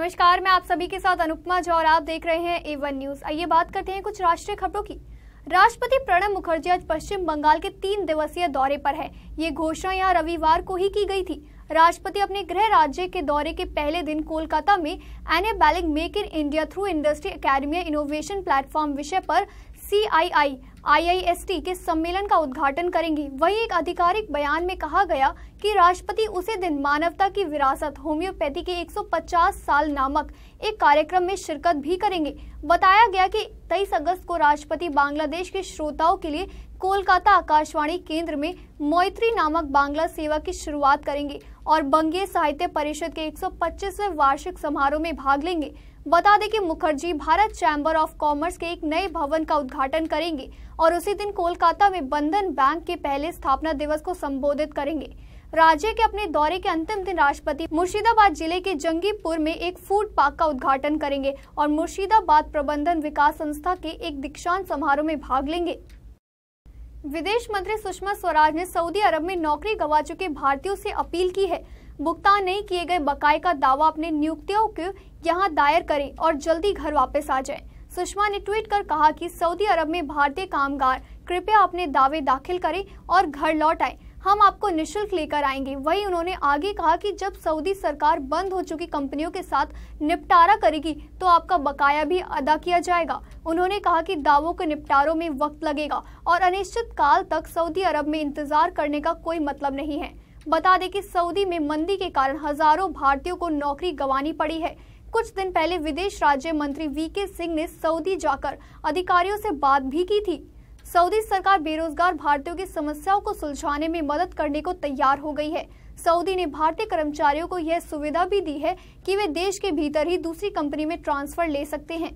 नमस्कार मैं आप सभी के साथ अनुपमा झा और आप देख रहे हैं ए वन न्यूज आइए बात करते हैं कुछ राष्ट्रीय खबरों की राष्ट्रपति प्रणब मुखर्जी आज पश्चिम बंगाल के तीन दिवसीय दौरे पर है ये घोषणा यहाँ रविवार को ही की गई थी राष्ट्रपति अपने गृह राज्य के दौरे के पहले दिन कोलकाता में बैलिंग make in India through industry academy innovation platform विषय पर सी आई आई आईआईएसटी के सम्मेलन का उद्घाटन करेंगी वहीं एक आधिकारिक बयान में कहा गया कि राष्ट्रपति उसी दिन मानवता की विरासत होम्योपैथी के 150 साल नामक एक कार्यक्रम में शिरकत भी करेंगे बताया गया कि 23 अगस्त को राष्ट्रपति बांग्लादेश के श्रोताओं के लिए कोलकाता आकाशवाणी केंद्र में मैत्री नामक बांग्ला सेवा की शुरुआत करेंगे और बंगे साहित्य परिषद के 125वें वार्षिक समारोह में भाग लेंगे बता दें कि Mukherjee Bharat chamber of commerce के एक नए भवन का उद्घाटन करेंगे और उसी दिन कोलकाता में बंधन बैंक के पहले स्थापना दिवस को संबोधित करेंगे राज्य के अपने दौरे के अंतिम दिन राष्ट्रपति मुर्शिदाबाद जिले के जंगीपुर में एक फूड पार्क का उद्घाटन करेंगे और मुर्शिदाबाद प्रबंधन विकास संस्था के एक दीक्षांत समारोह में भाग लेंगे विदेश मंत्री सुषमा स्वराज ने सऊदी अरब में नौकरी गवा चुके भारतीयों से अपील की है भुगतान नहीं किए गए बकाए का दावा अपने नियुक्तियों को यहाँ दायर करें और जल्दी घर वापस आ जाएं। सुषमा ने ट्वीट कर कहा कि सऊदी अरब में भारतीय कामगार कृपया अपने दावे दाखिल करें और घर लौट आए हम आपको निशुल्क लेकर आएंगे वही उन्होंने आगे कहा कि जब सऊदी सरकार बंद हो चुकी कंपनियों के साथ निपटारा करेगी तो आपका बकाया भी अदा किया जाएगा उन्होंने कहा कि दावों के निपटारों में वक्त लगेगा और अनिश्चित काल तक सऊदी अरब में इंतजार करने का कोई मतलब नहीं है बता दें कि सऊदी में मंदी के कारण हजारों भारतीयों को नौकरी गंवानी पड़ी है कुछ दिन पहले विदेश राज्य मंत्री वी के सिंह ने सऊदी जाकर अधिकारियों से बात भी की थी सऊदी सरकार बेरोजगार भारतीयों की समस्याओं को सुलझाने में मदद करने को तैयार हो गई है सऊदी ने भारतीय कर्मचारियों को यह सुविधा भी दी है कि वे देश के भीतर ही दूसरी कंपनी में ट्रांसफर ले सकते हैं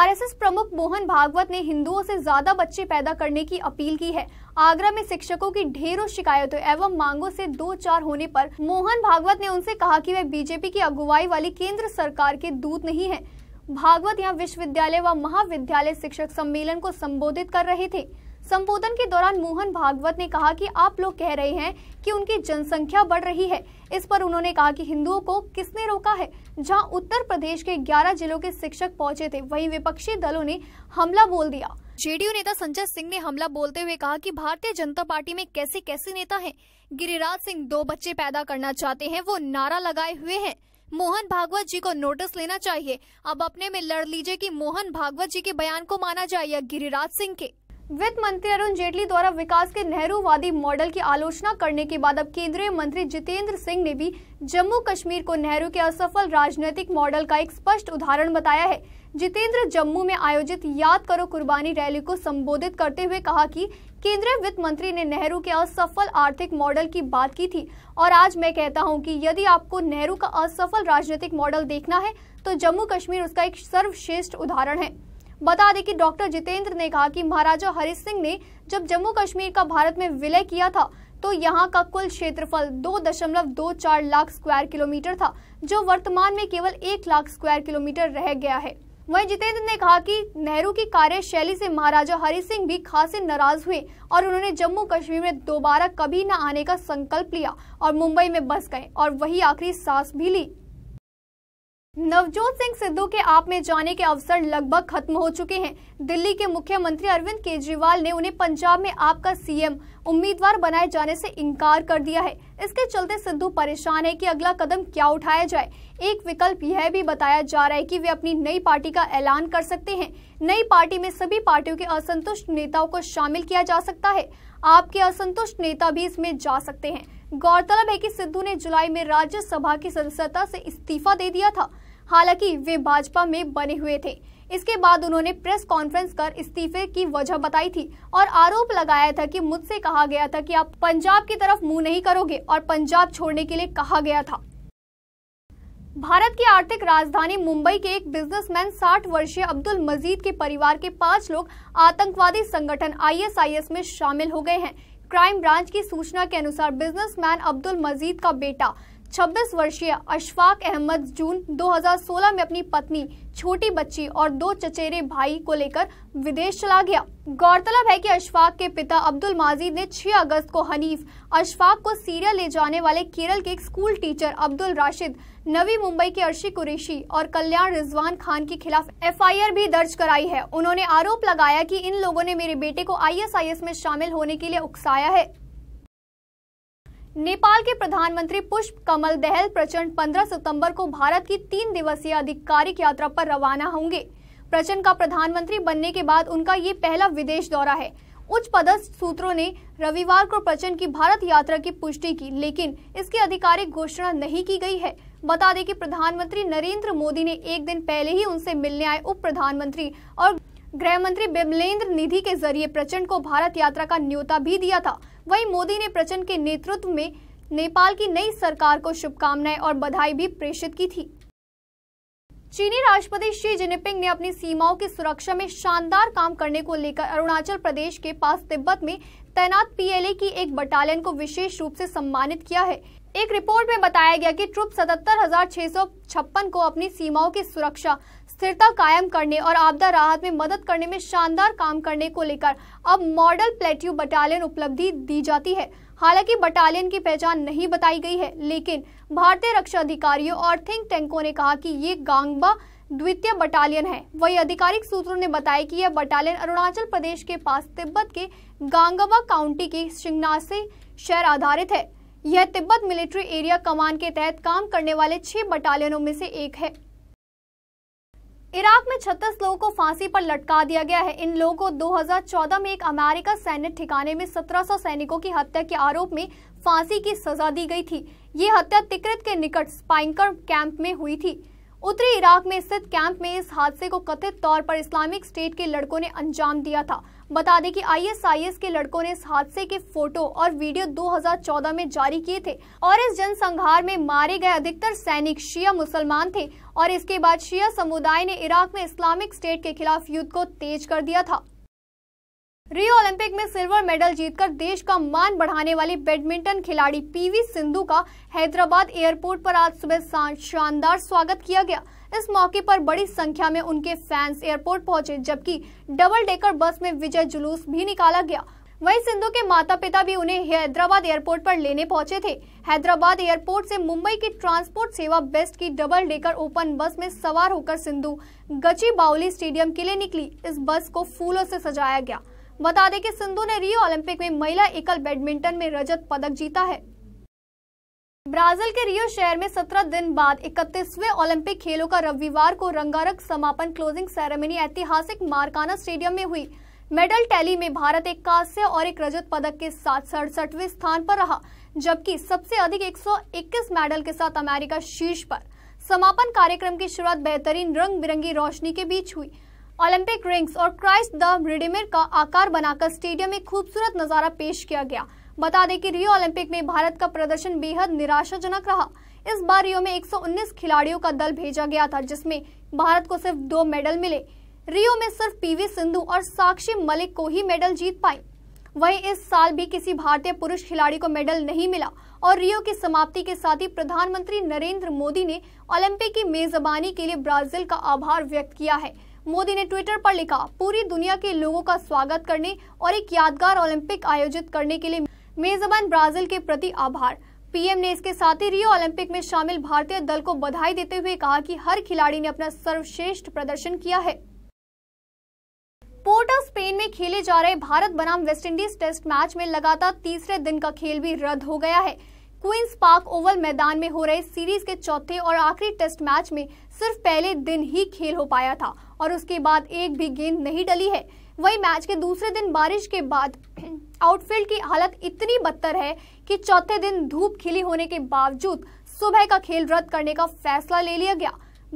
आरएसएस प्रमुख मोहन भागवत ने हिंदुओं से ज्यादा बच्चे पैदा करने की अपील की है आगरा में शिक्षकों की ढेरों शिकायतों एवं मांगों से दो चार होने पर मोहन भागवत ने उनसे कहा कि वे बीजेपी की अगुवाई वाली केंद्र सरकार के दूत नहीं हैं। भागवत यहाँ विश्वविद्यालय व महाविद्यालय शिक्षक सम्मेलन को संबोधित कर रहे थे संबोधन के दौरान मोहन भागवत ने कहा कि आप लोग कह रहे हैं कि उनकी जनसंख्या बढ़ रही है इस पर उन्होंने कहा कि हिंदुओं को किसने रोका है जहां उत्तर प्रदेश के 11 जिलों के शिक्षक पहुंचे थे वहीं विपक्षी दलों ने हमला बोल दिया जेडीयू नेता संजय सिंह ने हमला बोलते हुए कहा कि भारतीय जनता पार्टी में कैसे कैसे नेता है गिरिराज सिंह दो बच्चे पैदा करना चाहते है वो नारा लगाए हुए है मोहन भागवत जी को नोटिस लेना चाहिए अब अपने में लड़ लीजिए कि मोहन भागवत जी के बयान को माना जाए या गिरिराज सिंह के वित्त मंत्री अरुण जेटली द्वारा विकास के नेहरूवादी मॉडल की आलोचना करने के बाद अब केंद्रीय मंत्री जितेंद्र सिंह ने भी जम्मू कश्मीर को नेहरू के असफल राजनीतिक मॉडल का एक स्पष्ट उदाहरण बताया है जितेंद्र जम्मू में आयोजित याद करो कुर्बानी रैली को संबोधित करते हुए कहा कि केंद्रीय वित्त मंत्री ने नेहरू के असफल आर्थिक मॉडल की बात की थी और आज मैं कहता हूं कि यदि आपको नेहरू का असफल राजनीतिक मॉडल देखना है तो जम्मू कश्मीर उसका एक सर्वश्रेष्ठ उदाहरण है बता दें कि डॉक्टर जितेंद्र ने कहा कि महाराजा हरि सिंह ने जब जम्मू कश्मीर का भारत में विलय किया था तो यहाँ का कुल क्षेत्रफल 2.24 लाख स्क्वायर किलोमीटर था जो वर्तमान में केवल एक लाख स्क्वायर किलोमीटर रह गया है वहीं जितेंद्र ने कहा कि नेहरू की कार्यशैली से महाराजा हरि सिंह भी खासे नाराज हुए और उन्होंने जम्मू कश्मीर में दोबारा कभी न आने का संकल्प लिया और मुंबई में बस गए और वही आखिरी सांस भी ली नवजोत सिंह सिद्धू के आप में जाने के अवसर लगभग खत्म हो चुके हैं दिल्ली के मुख्यमंत्री अरविंद केजरीवाल ने उन्हें पंजाब में आपका सीएम उम्मीदवार बनाए जाने से इनकार कर दिया है इसके चलते सिद्धू परेशान है कि अगला कदम क्या उठाया जाए एक विकल्प यह भी बताया जा रहा है कि वे अपनी नई पार्टी का ऐलान कर सकते हैं नई पार्टी में सभी पार्टियों के असंतुष्ट नेताओं को शामिल किया जा सकता है आपके असंतुष्ट नेता भी इसमें जा सकते हैं गौरतलब है कि सिद्धू ने जुलाई में राज्यसभा की सदस्यता से इस्तीफा दे दिया था हालांकि वे भाजपा में बने हुए थे इसके बाद उन्होंने प्रेस कॉन्फ्रेंस कर इस्तीफे की वजह बताई थी और आरोप लगाया था कि मुझसे कहा गया था कि आप पंजाब की तरफ मुंह नहीं करोगे और पंजाब छोड़ने के लिए कहा गया था भारत की आर्थिक राजधानी मुंबई के एक बिजनेसमैन 60 वर्षीय अब्दुल मजीद के परिवार के पांच लोग आतंकवादी संगठन आईएसआईएस में शामिल हो गए हैं क्राइम ब्रांच की सूचना के अनुसार बिजनेसमैन अब्दुल मजीद का बेटा छब्बीस वर्षीय अशफाक अहमद जून 2016 में अपनी पत्नी छोटी बच्ची और दो चचेरे भाई को लेकर विदेश चला गया गौरतलब है कि अशफाक के पिता अब्दुल माजीद ने 6 अगस्त को हनीफ अशफाक को सीरिया ले जाने वाले केरल के एक स्कूल टीचर अब्दुल राशिद नवी मुंबई के अर्शी कुरेशी और कल्याण रिजवान खान के खिलाफ एफआईआर भी दर्ज कराई है उन्होंने आरोप लगाया कि इन लोगों ने मेरे बेटे को आईएसआईएस में शामिल होने के लिए उकसाया है नेपाल के प्रधानमंत्री पुष्प कमल दहल प्रचंड 15 सितंबर को भारत की तीन दिवसीय आधिकारिक यात्रा पर रवाना होंगे प्रचंड का प्रधानमंत्री बनने के बाद उनका ये पहला विदेश दौरा है उच्च पदस्थ सूत्रों ने रविवार को प्रचंड की भारत यात्रा की पुष्टि की लेकिन इसकी आधिकारिक घोषणा नहीं की गई है बता दें कि प्रधानमंत्री नरेंद्र मोदी ने एक दिन पहले ही उनसे मिलने आए उप प्रधानमंत्री और गृह मंत्री बिमलेंद्र निधि के जरिए प्रचंड को भारत यात्रा का न्योता भी दिया था वहीं मोदी ने प्रचंड के नेतृत्व में नेपाल की नई सरकार को शुभकामनाएं और बधाई भी प्रेषित की थी चीनी राष्ट्रपति शी जिनपिंग ने अपनी सीमाओं की सुरक्षा में शानदार काम करने को लेकर अरुणाचल प्रदेश के पास तिब्बत में तैनात पीएलए की एक बटालियन को विशेष रूप से सम्मानित किया है एक रिपोर्ट में बताया गया कि ट्रुप सतहत्तर को अपनी सीमाओं की सुरक्षा स्थिरता कायम करने और आपदा राहत में मदद करने में शानदार काम करने को लेकर अब मॉडल प्लेट्यू बटालियन उपलब्धि दी जाती है हालांकि बटालियन की पहचान नहीं बताई गई है लेकिन भारतीय रक्षा अधिकारियों और थिंक टैंकों ने कहा कि ये गांगबा द्वितीय बटालियन है वही आधिकारिक सूत्रों ने बताया कि यह बटालियन अरुणाचल प्रदेश के पास तिब्बत के गांगबा काउंटी के शिंगनासे शहर आधारित है यह तिब्बत मिलिट्री एरिया कमान के तहत काम करने वाले छह बटालियनों में से एक है इराक में 36 लोगों को फांसी पर लटका दिया गया है इन लोगों को 2014 में एक अमेरिका सैन्य ठिकाने में 1700 सैनिकों की हत्या के आरोप में फांसी की सजा दी गई थी ये हत्या तिकृत के निकट स्पाइंकर कैंप में हुई थी उत्तरी इराक में स्थित कैंप में इस हादसे को कथित तौर पर इस्लामिक स्टेट के लड़कों ने अंजाम दिया था बता दें कि आईएसआईएस के लड़कों ने इस हादसे के फोटो और वीडियो 2014 में जारी किए थे और इस जनसंहार में मारे गए अधिकतर सैनिक शिया मुसलमान थे और इसके बाद शिया समुदाय ने इराक में इस्लामिक स्टेट के खिलाफ युद्ध को तेज कर दिया था रियो ओलंपिक में सिल्वर मेडल जीतकर देश का मान बढ़ाने वाली बैडमिंटन खिलाड़ी पीवी सिंधु का हैदराबाद एयरपोर्ट पर आज सुबह शानदार स्वागत किया गया इस मौके पर बड़ी संख्या में उनके फैंस एयरपोर्ट पहुंचे जबकि डबल डेकर बस में विजय जुलूस भी निकाला गया वहीं सिंधु के माता पिता भी उन्हें हैदराबाद एयरपोर्ट पर लेने पहुंचे थे हैदराबाद एयरपोर्ट से मुंबई की ट्रांसपोर्ट सेवा बेस्ट की डबल डेकर ओपन बस में सवार होकर सिंधु गची बाउली स्टेडियम के लिए निकली इस बस को फूलों से सजाया गया बता दें कि सिंधु ने रियो ओलंपिक में महिला एकल बैडमिंटन में रजत पदक जीता है ब्राजील के रियो शहर में 17 दिन बाद 31वें ओलंपिक खेलों का रविवार को रंगारंग समापन क्लोजिंग सेरेमनी ऐतिहासिक मारकाना स्टेडियम में हुई मेडल टैली में भारत एक कांस्य और एक रजत पदक के साथ सड़सठवें स्थान पर रहा जबकि सबसे अधिक 121 मेडल के साथ अमेरिका शीर्ष पर समापन कार्यक्रम की शुरुआत बेहतरीन रंग बिरंगी रोशनी के बीच हुई ओलंपिक रिंग्स और क्राइस्ट द रिडिमिर का आकार बनाकर स्टेडियम में खूबसूरत नजारा पेश किया गया बता दें कि रियो ओलंपिक में भारत का प्रदर्शन बेहद निराशाजनक रहा इस बार रियो में 119 खिलाड़ियों का दल भेजा गया था जिसमें भारत को सिर्फ दो मेडल मिले रियो में सिर्फ पीवी सिंधु और साक्षी मलिक को ही मेडल जीत पाई वहीं इस साल भी किसी भारतीय पुरुष खिलाड़ी को मेडल नहीं मिला और रियो की समाप्ति के साथ ही प्रधानमंत्री नरेंद्र मोदी ने ओलंपिक की मेजबानी के लिए ब्राजील का आभार व्यक्त किया है मोदी ने ट्विटर पर लिखा पूरी दुनिया के लोगों का स्वागत करने और एक यादगार ओलंपिक आयोजित करने के लिए मेजबान ब्राजील के प्रति आभार पीएम ने इसके साथ ही रियो ओलंपिक में शामिल भारतीय दल को बधाई देते हुए कहा कि हर खिलाड़ी ने अपना सर्वश्रेष्ठ प्रदर्शन किया है पोर्ट ऑफ स्पेन में खेले जा रहे भारत बनाम वेस्टइंडीज टेस्ट मैच में लगातार तीसरे दिन का खेल भी रद्द हो गया है क्वींस पार्क ओवल मैदान में हो रहे सीरीज के चौथे और आखिरी टेस्ट मैच में सिर्फ पहले दिन ही खेल हो पाया था और उसके बाद एक भी गेंद नहीं डली है वही मैच के दूसरे दिन बारिश के बाद आउटफील्ड की हालत इतनी बदतर है कि चौथे दिन धूप खिली होने के बावजूद सुबह का खेल रद्द करने का फैसला ले लिया गया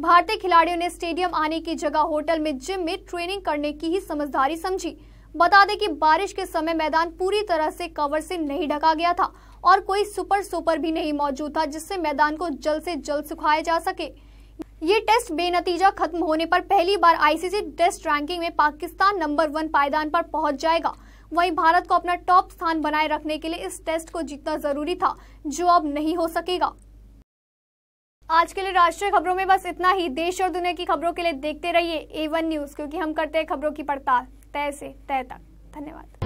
भारतीय खिलाड़ियों ने स्टेडियम आने की जगह होटल में जिम में ट्रेनिंग करने की ही समझदारी समझी बता दें कि बारिश के समय मैदान पूरी तरह से कवर से नहीं ढका गया था और कोई सुपर सुपर भी नहीं मौजूद था जिससे मैदान को जल्द से जल्द सुखाया जा सके ये टेस्ट बेनतीजा खत्म होने पर पहली बार आईसीसी टेस्ट रैंकिंग में पाकिस्तान नंबर वन पायदान पर पहुंच जाएगा वहीं भारत को अपना टॉप स्थान बनाए रखने के लिए इस टेस्ट को जीतना जरूरी था जो अब नहीं हो सकेगा आज के लिए राष्ट्रीय खबरों में बस इतना ही देश और दुनिया की खबरों के लिए देखते रहिए ए वन न्यूज क्योंकि हम करते हैं खबरों की पड़ताल तय से तय तक धन्यवाद